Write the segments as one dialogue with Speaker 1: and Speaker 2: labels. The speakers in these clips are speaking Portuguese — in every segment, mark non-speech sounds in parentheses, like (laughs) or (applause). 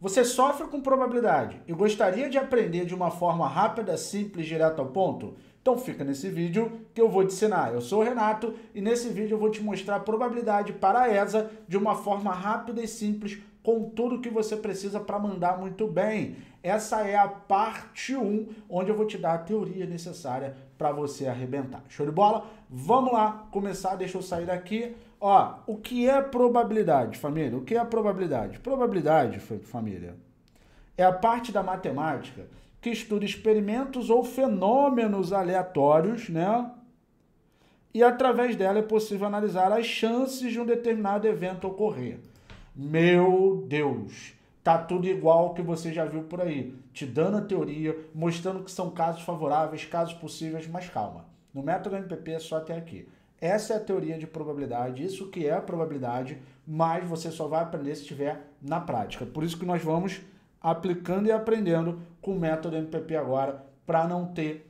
Speaker 1: Você sofre com probabilidade e gostaria de aprender de uma forma rápida, simples, direto ao ponto? Então fica nesse vídeo que eu vou te ensinar. Eu sou o Renato e nesse vídeo eu vou te mostrar a probabilidade para a ESA de uma forma rápida e simples com tudo que você precisa para mandar muito bem. Essa é a parte 1, onde eu vou te dar a teoria necessária para você arrebentar. Show de bola? Vamos lá começar, deixa eu sair daqui. Ó, o que é probabilidade, família? O que é probabilidade? Probabilidade, família, é a parte da matemática que estuda experimentos ou fenômenos aleatórios, né? E através dela é possível analisar as chances de um determinado evento ocorrer. Meu Deus! Tá tudo igual ao que você já viu por aí, te dando a teoria, mostrando que são casos favoráveis, casos possíveis, mas calma. No método MPP é só até aqui. Essa é a teoria de probabilidade, isso que é a probabilidade, mas você só vai aprender se estiver na prática. Por isso que nós vamos aplicando e aprendendo com o método MPP agora, para não ter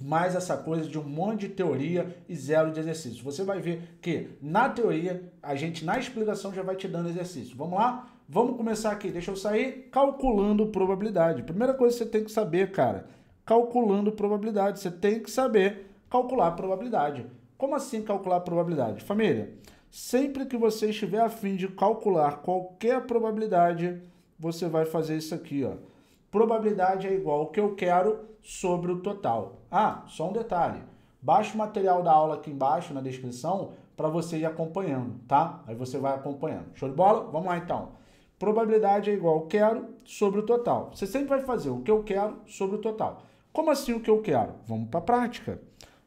Speaker 1: mais essa coisa de um monte de teoria e zero de exercício. Você vai ver que na teoria, a gente na explicação já vai te dando exercício. Vamos lá? Vamos começar aqui. Deixa eu sair calculando probabilidade. Primeira coisa que você tem que saber, cara, calculando probabilidade. Você tem que saber calcular probabilidade. Como assim calcular a probabilidade? Família, sempre que você estiver afim de calcular qualquer probabilidade, você vai fazer isso aqui, ó. Probabilidade é igual ao que eu quero sobre o total. Ah, só um detalhe. Baixa o material da aula aqui embaixo na descrição para você ir acompanhando, tá? Aí você vai acompanhando. Show de bola? Vamos lá então. Probabilidade é igual ao quero sobre o total. Você sempre vai fazer o que eu quero sobre o total. Como assim o que eu quero? Vamos para a prática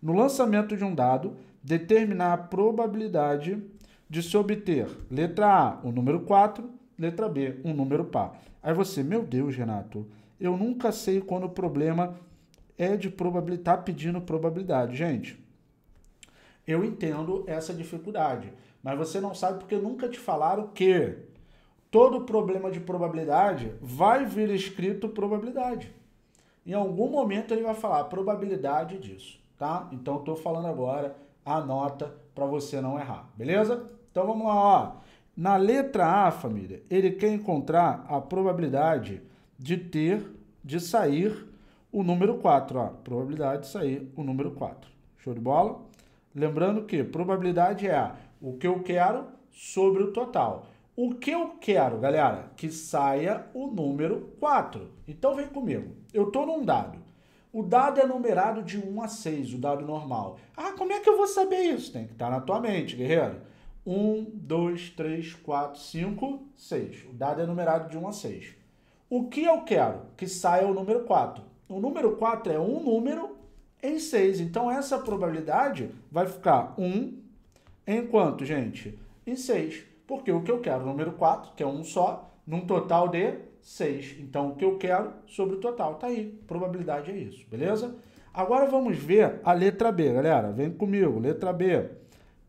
Speaker 1: no lançamento de um dado, determinar a probabilidade de se obter, letra A, o número 4, letra B, um número par. Aí você, meu Deus, Renato, eu nunca sei quando o problema é de probabilidade, tá pedindo probabilidade. Gente, eu entendo essa dificuldade, mas você não sabe porque nunca te falaram que todo problema de probabilidade vai vir escrito probabilidade. Em algum momento ele vai falar probabilidade disso tá? Então estou falando agora a nota para você não errar, beleza? Então vamos lá, ó. Na letra A, família, ele quer encontrar a probabilidade de ter, de sair o número 4, ó. Probabilidade de sair o número 4. Show de bola? Lembrando que probabilidade é o que eu quero sobre o total. O que eu quero, galera? Que saia o número 4. Então vem comigo. Eu estou num dado. O dado é numerado de 1 a 6, o dado normal. Ah, como é que eu vou saber isso? Tem que estar tá na tua mente, guerreiro. 1, 2, 3, 4, 5, 6. O dado é numerado de 1 a 6. O que eu quero? Que saia o número 4. O número 4 é um número em 6. Então, essa probabilidade vai ficar 1 em quanto, gente? Em 6. Porque o que eu quero? O número 4, que é um só, num total de 6. Então, o que eu quero sobre o total. Tá aí. Probabilidade é isso, beleza? Agora vamos ver a letra B, galera. Vem comigo, letra B. O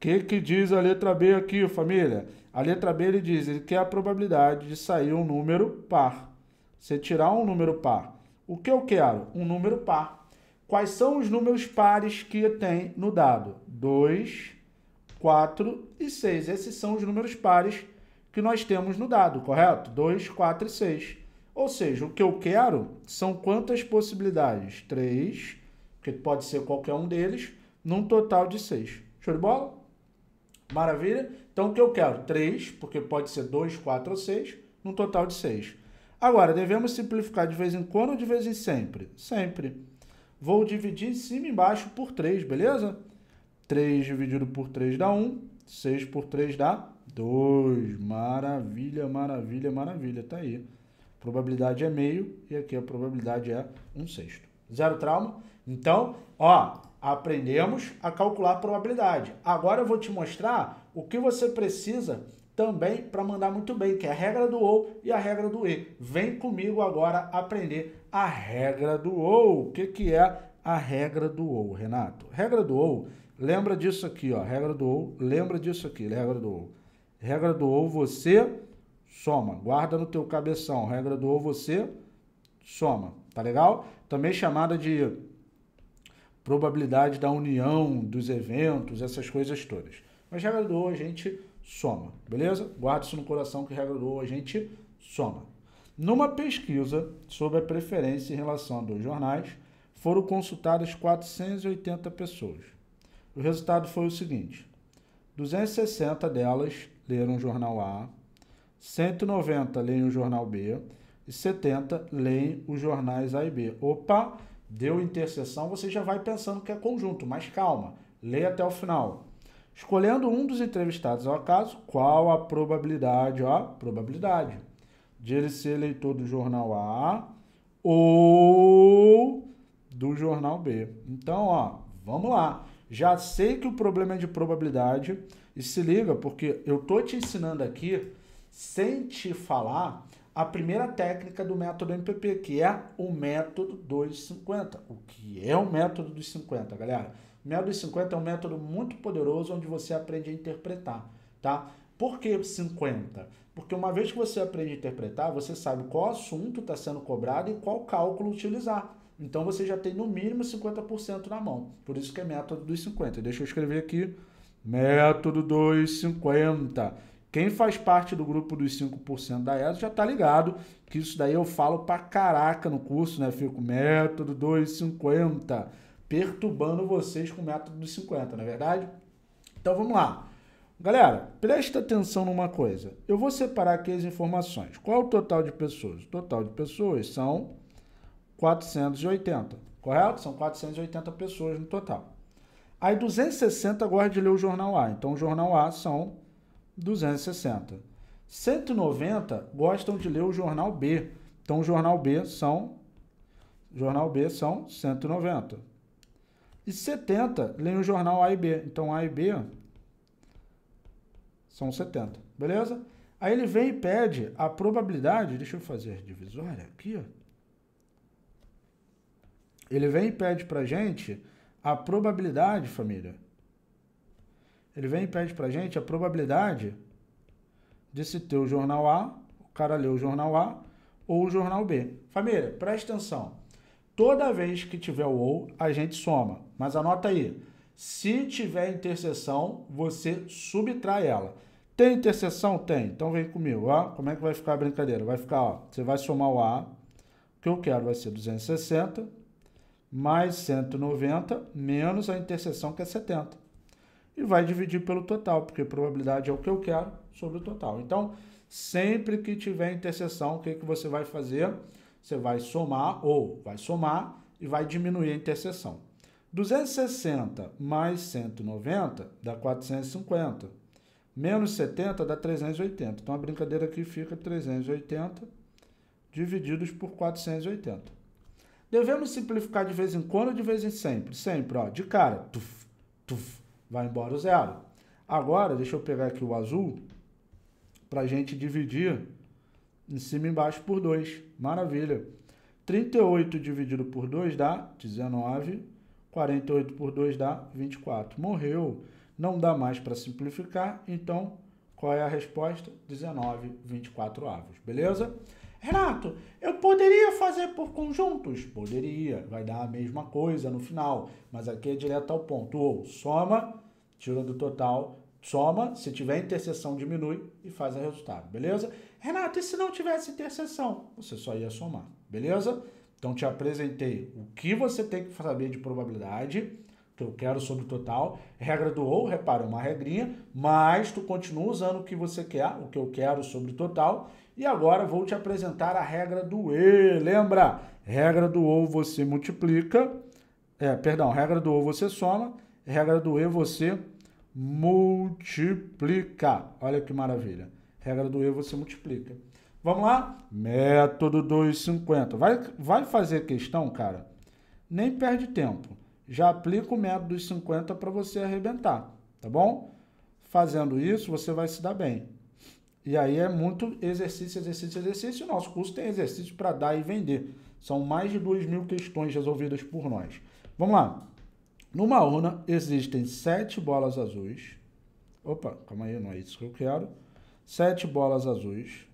Speaker 1: que, que diz a letra B aqui, família? A letra B ele diz ele que a probabilidade de sair um número par. Você tirar um número par. O que eu quero? Um número par. Quais são os números pares que tem no dado? 2, 4 e 6. Esses são os números pares que nós temos no dado, correto? 2, 4 e 6. Ou seja, o que eu quero são quantas possibilidades? 3, que pode ser qualquer um deles, num total de 6. Show de bola? Maravilha? Então, o que eu quero? 3, porque pode ser 2, 4 ou 6, num total de 6. Agora, devemos simplificar de vez em quando ou de vez em sempre? Sempre. Vou dividir em cima e embaixo por 3, beleza? 3 dividido por 3 dá 1, 6 por 3 dá 2. Maravilha, maravilha, maravilha. Tá aí. Probabilidade é meio e aqui a probabilidade é um sexto. Zero trauma. Então, ó, aprendemos a calcular a probabilidade. Agora eu vou te mostrar o que você precisa também para mandar muito bem, que é a regra do OU e a regra do E. Vem comigo agora aprender a regra do OU. O que, que é a regra do OU, Renato? Regra do OU, lembra disso aqui, ó. Regra do OU, lembra disso aqui, regra do OU. Regra do ou você soma. Guarda no teu cabeção. Regra do ou você soma. Tá legal? Também chamada de probabilidade da união dos eventos, essas coisas todas. Mas regra do ou a gente soma, beleza? Guarda isso no coração que regra do ou a gente soma. Numa pesquisa sobre a preferência em relação a dois jornais, foram consultadas 480 pessoas. O resultado foi o seguinte: 260 delas leram o jornal A, 190 leem o jornal B e 70 leem os jornais A e B. Opa, deu interseção, você já vai pensando que é conjunto, mas calma, leia até o final. Escolhendo um dos entrevistados ao acaso, qual a probabilidade, ó, probabilidade de ele ser leitor do jornal A ou do jornal B. Então, ó, vamos lá. Já sei que o problema é de probabilidade, e se liga, porque eu tô te ensinando aqui, sem te falar, a primeira técnica do método MPP, que é o método 250. O que é o método dos 50, galera? O método dos 50 é um método muito poderoso onde você aprende a interpretar, tá? Por que 50? Porque uma vez que você aprende a interpretar, você sabe qual assunto está sendo cobrado e qual cálculo utilizar. Então você já tem no mínimo 50% na mão. Por isso que é método dos 50. Deixa eu escrever aqui Método 250. Quem faz parte do grupo dos 5% da ESA já tá ligado que isso daí eu falo pra caraca no curso, né? Fico método 250, perturbando vocês com o método dos 50, não é verdade? Então vamos lá. Galera, presta atenção numa coisa. Eu vou separar aqui as informações. Qual é o total de pessoas? O total de pessoas são 480, correto? São 480 pessoas no total. Aí 260 gosta de ler o jornal A. Então o jornal A são 260. 190 gostam de ler o jornal B. Então o jornal B são jornal B são 190. E 70 leem o jornal A e B. Então A e B são 70. Beleza? Aí ele vem e pede a probabilidade, deixa eu fazer divisória aqui, ó. Ele vem e pede pra gente a probabilidade, família. Ele vem e pede pra gente a probabilidade de se ter o jornal A, o cara lê o jornal A ou o jornal B. Família, presta atenção. Toda vez que tiver o ou, a gente soma. Mas anota aí. Se tiver interseção, você subtrai ela. Tem interseção? Tem. Então vem comigo. Ó. Como é que vai ficar a brincadeira? Vai ficar, ó, você vai somar o A, que eu quero vai ser 260 mais 190 menos a interseção, que é 70. E vai dividir pelo total, porque probabilidade é o que eu quero sobre o total. Então, sempre que tiver interseção, o que, que você vai fazer? Você vai somar, ou vai somar e vai diminuir a interseção. 260 mais 190 dá 450. Menos 70 dá 380. Então, a brincadeira aqui fica 380 divididos por 480. Devemos simplificar de vez em quando de vez em sempre? Sempre, ó, de cara. Tuf, tuf, vai embora o zero. Agora, deixa eu pegar aqui o azul para gente dividir em cima e embaixo por 2. Maravilha. 38 dividido por 2 dá 19. 48 por 2 dá 24. Morreu. Não dá mais para simplificar, então qual é a resposta? 19, 24 avos. Beleza? Renato, eu poderia fazer por conjuntos? Poderia, vai dar a mesma coisa no final, mas aqui é direto ao ponto. Ou soma, tira do total, soma, se tiver interseção, diminui e faz o resultado, beleza? Renato, e se não tivesse interseção? Você só ia somar, beleza? Então te apresentei o que você tem que saber de probabilidade, que eu quero sobre o total. Regra do ou, repara, é uma regrinha, mas tu continua usando o que você quer, o que eu quero sobre o total, e agora vou te apresentar a regra do E. Lembra? Regra do ou você multiplica. É, perdão, regra do ou você soma. Regra do E você multiplica. Olha que maravilha. Regra do E você multiplica. Vamos lá? Método 250. Vai, vai fazer questão, cara? Nem perde tempo. Já aplica o método dos 50 para você arrebentar, tá bom? Fazendo isso, você vai se dar bem. E aí é muito exercício, exercício, exercício. O nosso curso tem exercício para dar e vender. São mais de 2 mil questões resolvidas por nós. Vamos lá. Numa urna existem sete bolas azuis. Opa, calma aí, não é isso que eu quero. Sete bolas azuis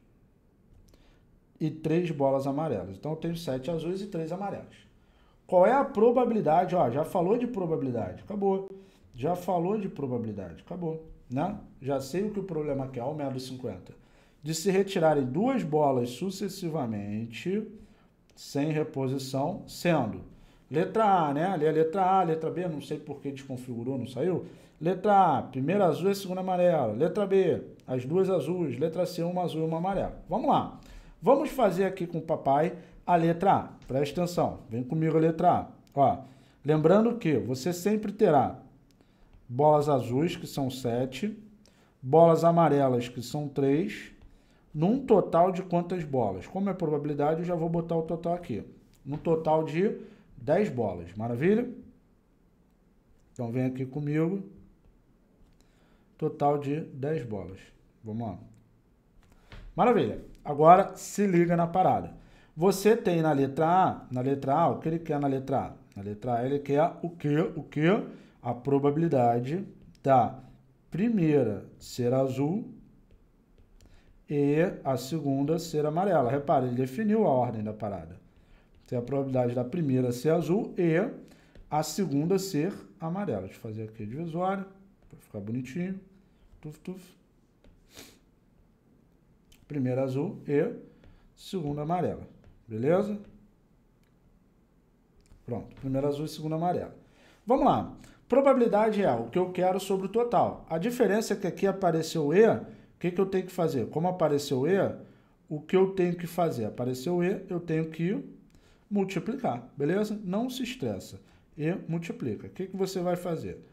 Speaker 1: e três bolas amarelas. Então eu tenho sete azuis e três amarelas. Qual é a probabilidade? Ó, já falou de probabilidade, acabou. Já falou de probabilidade, acabou né? já sei o que o problema é o menos 50, de se retirarem duas bolas sucessivamente, sem reposição, sendo letra A, né? Ali é letra A, letra B, não sei por que desconfigurou, não saiu. Letra A, primeira azul e é segunda amarela. Letra B, as duas azuis. Letra C, uma azul e uma amarela. Vamos lá. Vamos fazer aqui com o papai a letra A. Presta atenção. Vem comigo a letra A. Ó, lembrando que você sempre terá bolas azuis, que são 7, bolas amarelas, que são 3, num total de quantas bolas? Como é probabilidade, eu já vou botar o total aqui. Num total de 10 bolas, maravilha? Então vem aqui comigo. Total de 10 bolas. Vamos lá. Maravilha. Agora se liga na parada. Você tem na letra A, na letra A, o que ele quer na letra A? Na letra A ele quer o que? O que? a probabilidade da primeira ser azul e a segunda ser amarela. Repare, ele definiu a ordem da parada. Tem a probabilidade da primeira ser azul e a segunda ser amarela. Deixa eu fazer aqui a divisória, para ficar bonitinho. Tuf, tuf. Primeira azul e segunda amarela. Beleza? Pronto, primeira azul e segunda amarela. Vamos lá. Probabilidade real, é o que eu quero sobre o total. A diferença é que aqui apareceu E, o que, que eu tenho que fazer? Como apareceu E, o que eu tenho que fazer? Apareceu E, eu tenho que multiplicar, beleza? Não se estressa. E multiplica. O que, que você vai fazer?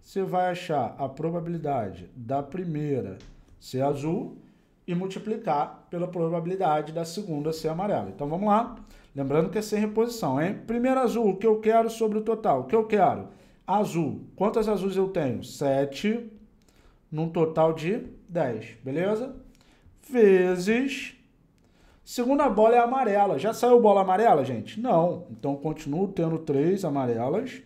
Speaker 1: Você vai achar a probabilidade da primeira ser azul e multiplicar pela probabilidade da segunda ser amarela. Então vamos lá. Lembrando que é sem reposição, hein? Primeiro azul, o que eu quero sobre o total? O que eu quero? Azul. Quantas azuis eu tenho? 7, num total de 10, beleza? Vezes. Segunda bola é amarela. Já saiu bola amarela, gente? Não. Então continuo tendo 3 amarelas.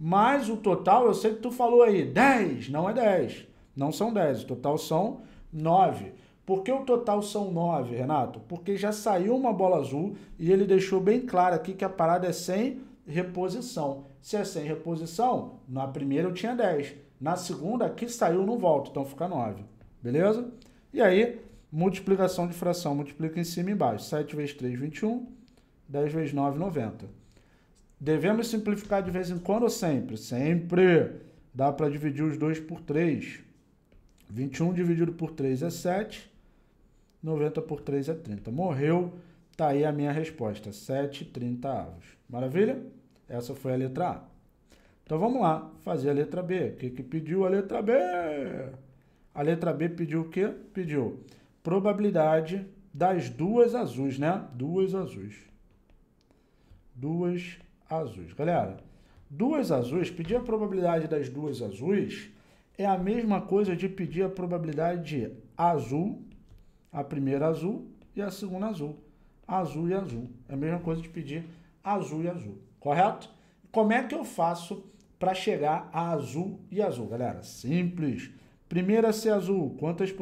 Speaker 1: Mais o total, eu sei que tu falou aí, 10. Não é 10. Não são 10. O total são 9. Por que o total são 9, Renato? Porque já saiu uma bola azul e ele deixou bem claro aqui que a parada é sem reposição. Se é sem reposição, na primeira eu tinha 10. Na segunda, aqui saiu, não volto. Então fica 9. Beleza? E aí, multiplicação de fração. Multiplica em cima e embaixo. 7 vezes 3, 21. 10 vezes 9, 90. Devemos simplificar de vez em quando ou sempre? Sempre. Dá para dividir os dois por 3. 21 dividido por 3 é 7. 90 por 3 é 30. Morreu. Está aí a minha resposta. 7, 30 avos. Maravilha? Essa foi a letra A. Então vamos lá, fazer a letra B. O que, que pediu a letra B? A letra B pediu o quê? Pediu probabilidade das duas azuis, né? Duas azuis. Duas azuis. Galera, duas azuis, pedir a probabilidade das duas azuis é a mesma coisa de pedir a probabilidade de azul, a primeira azul e a segunda azul. Azul e azul. É a mesma coisa de pedir azul e azul correto? Como é que eu faço para chegar a azul e azul, galera? Simples. Primeira ser azul, quantas,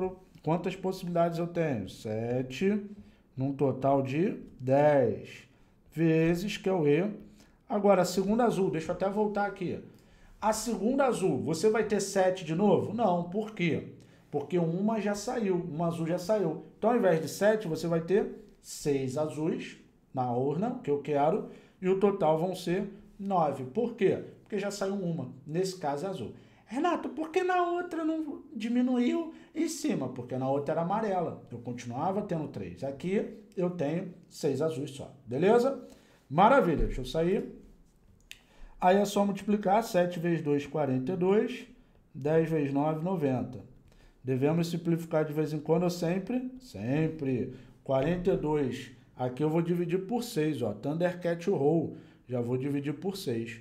Speaker 1: quantas possibilidades eu tenho? 7, num total de 10 vezes, que é o E. Agora, a segunda azul, deixa eu até voltar aqui. A segunda azul, você vai ter 7 de novo? Não, por quê? Porque uma já saiu, uma azul já saiu. Então, ao invés de 7, você vai ter 6 azuis na urna, que eu quero, e o total vão ser 9. Por quê? Porque já saiu uma, nesse caso é azul. Renato, por que na outra não diminuiu em cima? Porque na outra era amarela. Eu continuava tendo 3. Aqui eu tenho 6 azuis só. Beleza? Maravilha. Deixa eu sair. Aí é só multiplicar. 7 vezes 2, 42. 10 vezes 9, 90. Devemos simplificar de vez em quando sempre? Sempre. 42 Aqui eu vou dividir por 6, ó. Thundercat Roll, já vou dividir por 6.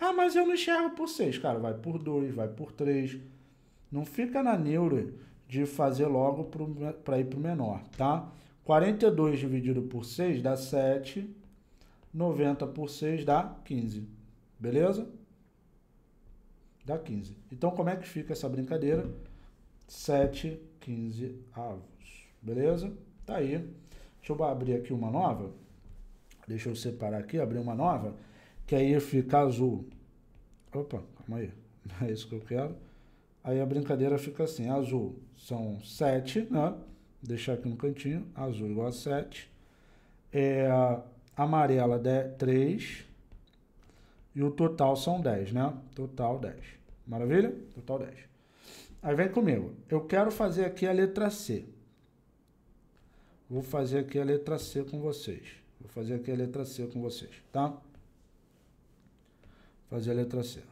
Speaker 1: Ah, mas eu não enxergo por 6, cara. Vai por 2, vai por 3. Não fica na neura de fazer logo para ir para o menor, tá? 42 dividido por 6 dá 7. 90 por 6 dá 15. Beleza? Dá 15. Então, como é que fica essa brincadeira? 7, 15 avos. Beleza? Tá aí. Deixa eu abrir aqui uma nova. Deixa eu separar aqui, abrir uma nova. Que aí fica azul. Opa, calma aí. Não (laughs) é isso que eu quero. Aí a brincadeira fica assim, azul são 7, né? Deixar aqui no cantinho, azul igual a 7. É, amarela é 3. E o total são 10, né? Total 10. Maravilha? Total 10. Aí vem comigo. Eu quero fazer aqui a letra C. Vou fazer aqui a letra C com vocês. Vou fazer aqui a letra C com vocês, tá? Vou fazer a letra C.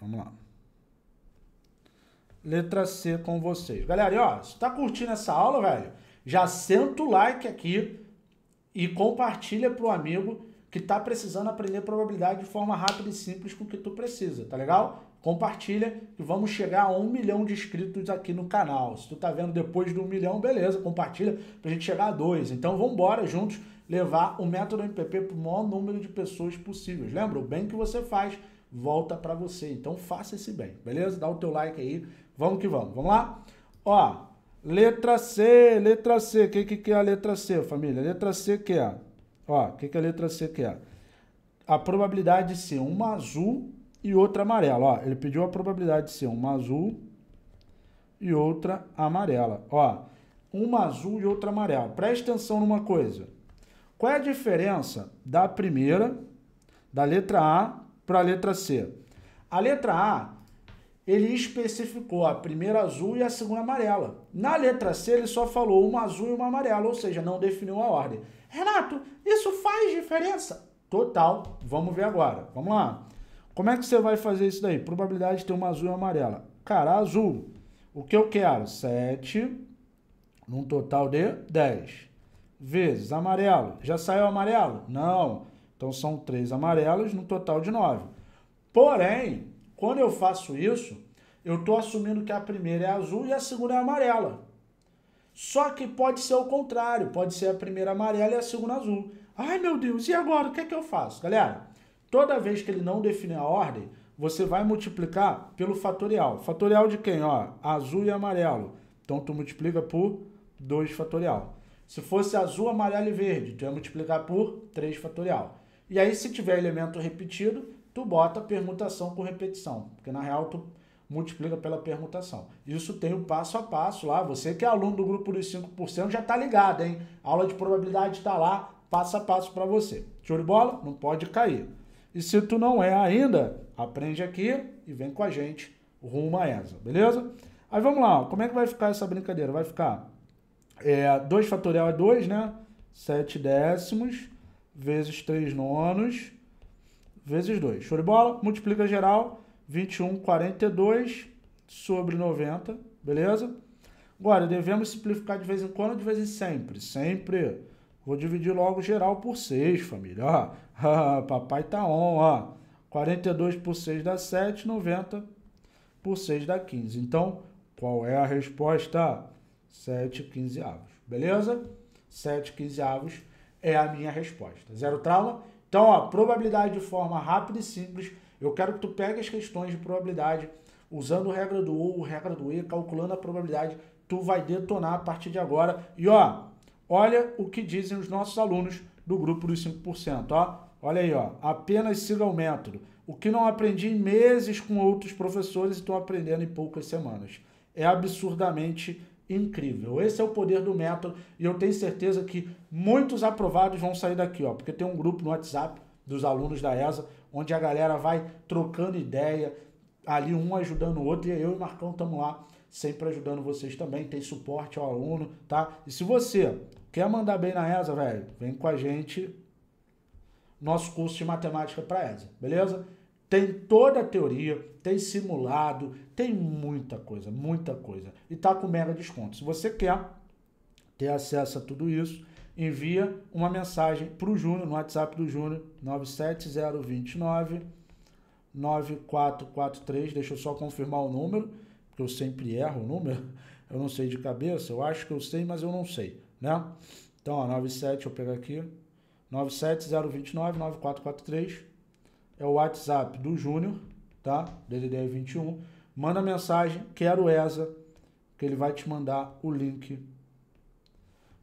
Speaker 1: Vamos lá. Letra C com vocês. Galera, e ó, se tá curtindo essa aula, velho, já senta o like aqui e compartilha pro amigo que está precisando aprender probabilidade de forma rápida e simples com o que tu precisa, tá legal? Compartilha e vamos chegar a um milhão de inscritos aqui no canal. Se tu tá vendo depois do de um milhão, beleza, compartilha para a gente chegar a dois. Então vamos embora juntos levar o método MPP para o maior número de pessoas possíveis. Lembra? O bem que você faz volta para você. Então faça esse bem, beleza? Dá o teu like aí. Vamos que vamos. Vamos lá? Ó, letra C, letra C. O que, que, que é a letra C, família? Letra C que é? Ó, o que, que a letra C quer? A probabilidade de ser uma azul e outra amarela. Ó, ele pediu a probabilidade de ser uma azul e outra amarela. Ó, uma azul e outra amarela. Presta atenção numa coisa. Qual é a diferença da primeira, da letra A, para a letra C? A letra A, ele especificou a primeira azul e a segunda amarela. Na letra C, ele só falou uma azul e uma amarela, ou seja, não definiu a ordem. Renato, isso faz diferença? Total. Vamos ver agora. Vamos lá. Como é que você vai fazer isso daí? Probabilidade de ter uma azul e uma amarela. Cara, azul. O que eu quero? 7 num total de 10 vezes amarelo. Já saiu amarelo? Não. Então são 3 amarelos no total de 9. Porém, quando eu faço isso, eu estou assumindo que a primeira é azul e a segunda é amarela. Só que pode ser o contrário, pode ser a primeira amarela e a segunda azul. Ai meu Deus, e agora? O que é que eu faço? Galera, toda vez que ele não definir a ordem, você vai multiplicar pelo fatorial. Fatorial de quem? Ó, azul e amarelo. Então tu multiplica por 2 fatorial. Se fosse azul, amarelo e verde, tu ia multiplicar por 3 fatorial. E aí se tiver elemento repetido, tu bota permutação com repetição, porque na real tu multiplica pela permutação. Isso tem o passo a passo lá. Você que é aluno do grupo dos 5% já está ligado, hein? A aula de probabilidade está lá, passo a passo para você. Show de bola? Não pode cair. E se tu não é ainda, aprende aqui e vem com a gente rumo a essa, beleza? Aí vamos lá, como é que vai ficar essa brincadeira? Vai ficar é, 2 fatorial é 2, né? 7 décimos, vezes 3 nonos, vezes 2. Show de bola? Multiplica geral 21,42 sobre 90, beleza? Agora, devemos simplificar de vez em quando, de vez em sempre. Sempre. Vou dividir logo geral por 6, família. (laughs) Ó, papai tá on, ó. 42 por 6 dá 7, 90 por 6 dá 15. Então, qual é a resposta? 7 15 avos, beleza? 7 15 avos é a minha resposta. Zero trauma? Então, ó, probabilidade de forma rápida e simples eu quero que tu pegue as questões de probabilidade, usando regra do U, regra do E, calculando a probabilidade, tu vai detonar a partir de agora. E ó, olha o que dizem os nossos alunos do grupo dos 5%, ó. Olha aí, ó, apenas siga o método. O que não aprendi em meses com outros professores estou aprendendo em poucas semanas. É absurdamente incrível. Esse é o poder do método e eu tenho certeza que muitos aprovados vão sair daqui, ó, porque tem um grupo no WhatsApp dos alunos da ESA onde a galera vai trocando ideia, ali um ajudando o outro, e eu e o Marcão estamos lá sempre ajudando vocês também, tem suporte ao aluno, tá? E se você quer mandar bem na ESA, velho, vem com a gente, nosso curso de matemática para ESA, beleza? Tem toda a teoria, tem simulado, tem muita coisa, muita coisa. E tá com mega desconto. Se você quer ter acesso a tudo isso, envia uma mensagem para o Júnior, no WhatsApp do Júnior, 97029 9443. Deixa eu só confirmar o número, porque eu sempre erro o número. Eu não sei de cabeça, eu acho que eu sei, mas eu não sei, né? Então, ó, 97, eu pegar aqui. 97029 9443 é o WhatsApp do Júnior, tá? DDD 21. Manda mensagem, quero essa que ele vai te mandar o link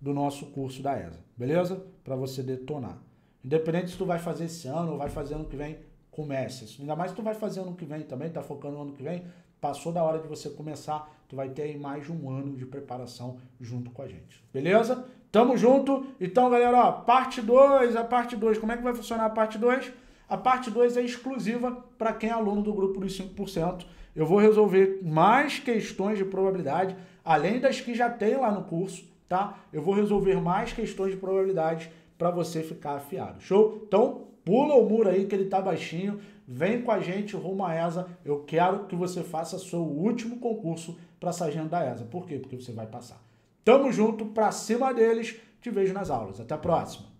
Speaker 1: do nosso curso da ESA, beleza? Para você detonar. Independente se tu vai fazer esse ano ou vai fazer ano que vem, comece. Ainda mais se tu vai fazer ano que vem também, tá focando no ano que vem, passou da hora de você começar, tu vai ter mais de um ano de preparação junto com a gente. Beleza? Tamo junto. Então, galera, ó, parte 2, a parte 2, como é que vai funcionar a parte 2? A parte 2 é exclusiva para quem é aluno do grupo dos 5%. Eu vou resolver mais questões de probabilidade, além das que já tem lá no curso, tá? Eu vou resolver mais questões de probabilidade para você ficar afiado. Show? Então, pula o muro aí que ele tá baixinho. Vem com a gente rumo à ESA. Eu quero que você faça seu último concurso para sargento da ESA. Por quê? Porque você vai passar. Tamo junto, para cima deles. Te vejo nas aulas. Até a próxima.